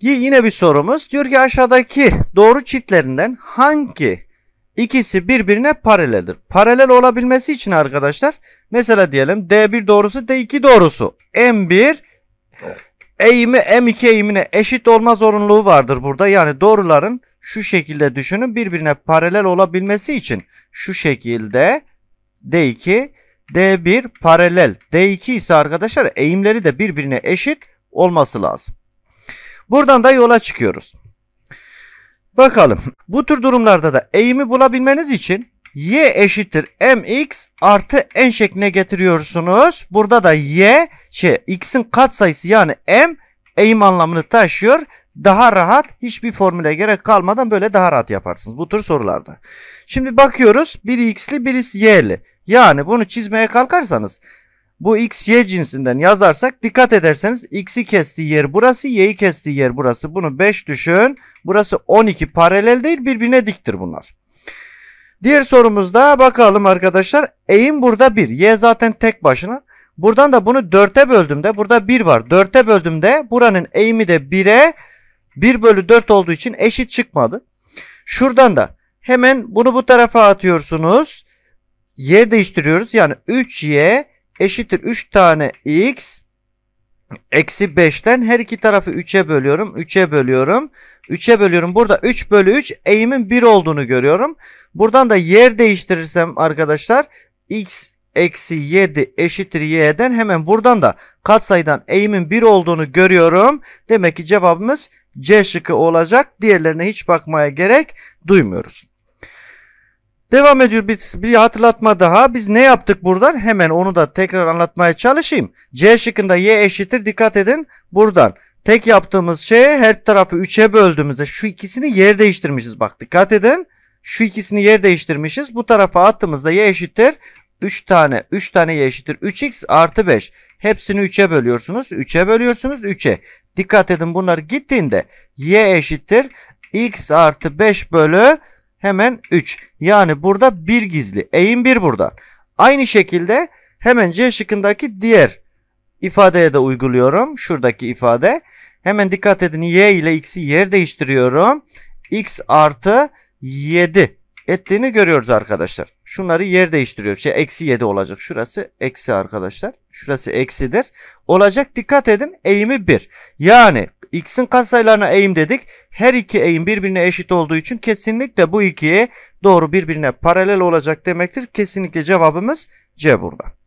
Yine bir sorumuz. Diyor ki aşağıdaki doğru çiftlerinden hangi ikisi birbirine paraleldir? Paralel olabilmesi için arkadaşlar mesela diyelim D1 doğrusu D2 doğrusu. M1 eğimi M2 eğimine eşit olma zorunluluğu vardır burada. Yani doğruların şu şekilde düşünün birbirine paralel olabilmesi için şu şekilde D2 D1 paralel D2 ise arkadaşlar eğimleri de birbirine eşit olması lazım. Buradan da yola çıkıyoruz. Bakalım. Bu tür durumlarda da eğimi bulabilmeniz için y eşittir mx artı n şekline getiriyorsunuz. Burada da y şey x'in katsayısı yani m eğim anlamını taşıyor. Daha rahat hiçbir formüle gerek kalmadan böyle daha rahat yaparsınız bu tür sorularda. Şimdi bakıyoruz biri x'li birisi y'li. Yani bunu çizmeye kalkarsanız bu x y cinsinden yazarsak dikkat ederseniz x'i kestiği yer burası y'i kestiği yer burası. Bunu 5 düşün. Burası 12 paralel değil birbirine diktir bunlar. Diğer sorumuzda bakalım arkadaşlar. Eğim burada 1. Y zaten tek başına. Buradan da bunu 4'e böldüğümde burada 1 var. 4'e böldüğümde buranın eğimi de 1'e 1 bölü 4 olduğu için eşit çıkmadı. Şuradan da hemen bunu bu tarafa atıyorsunuz. Yer değiştiriyoruz. Yani 3y eşittir 3 tane x eksi 5'ten her iki tarafı 3'e bölüyorum. 3'e bölüyorum. 3'e bölüyorum. Burada 3 bölü 3 eğimin 1 olduğunu görüyorum. Buradan da yer değiştirirsem arkadaşlar x eksi 7 eşittir y'den hemen buradan da katsayıdan eğimin 1 olduğunu görüyorum. Demek ki cevabımız C şıkkı olacak. Diğerlerine hiç bakmaya gerek duymuyoruz. Devam ediyor bir, bir hatırlatma daha. Biz ne yaptık buradan? Hemen onu da tekrar anlatmaya çalışayım. C şıkkında y eşittir. Dikkat edin buradan. Tek yaptığımız şey her tarafı 3'e böldüğümüzde şu ikisini yer değiştirmişiz. Bak dikkat edin. Şu ikisini yer değiştirmişiz. Bu tarafa attığımızda y eşittir. 3 tane 3 tane y eşittir 3x artı 5. Hepsini 3'e bölüyorsunuz. 3'e bölüyorsunuz 3'e. Dikkat edin bunlar gittiğinde y eşittir x artı 5 bölü hemen 3. Yani burada bir gizli. Eğim 1 burada Aynı şekilde hemen C şıkkındaki diğer ifadeye de uyguluyorum. Şuradaki ifade. Hemen dikkat edin y ile x'i yer değiştiriyorum. x artı 7 ettiğini görüyoruz arkadaşlar. Şunları yer değiştiriyor. Şey eksi 7 olacak. Şurası eksi arkadaşlar. Şurası eksidir. Olacak dikkat edin eğimi 1. Yani x'in katsayılarına eğim dedik. Her iki eğim birbirine eşit olduğu için kesinlikle bu iki doğru birbirine paralel olacak demektir. Kesinlikle cevabımız C burada.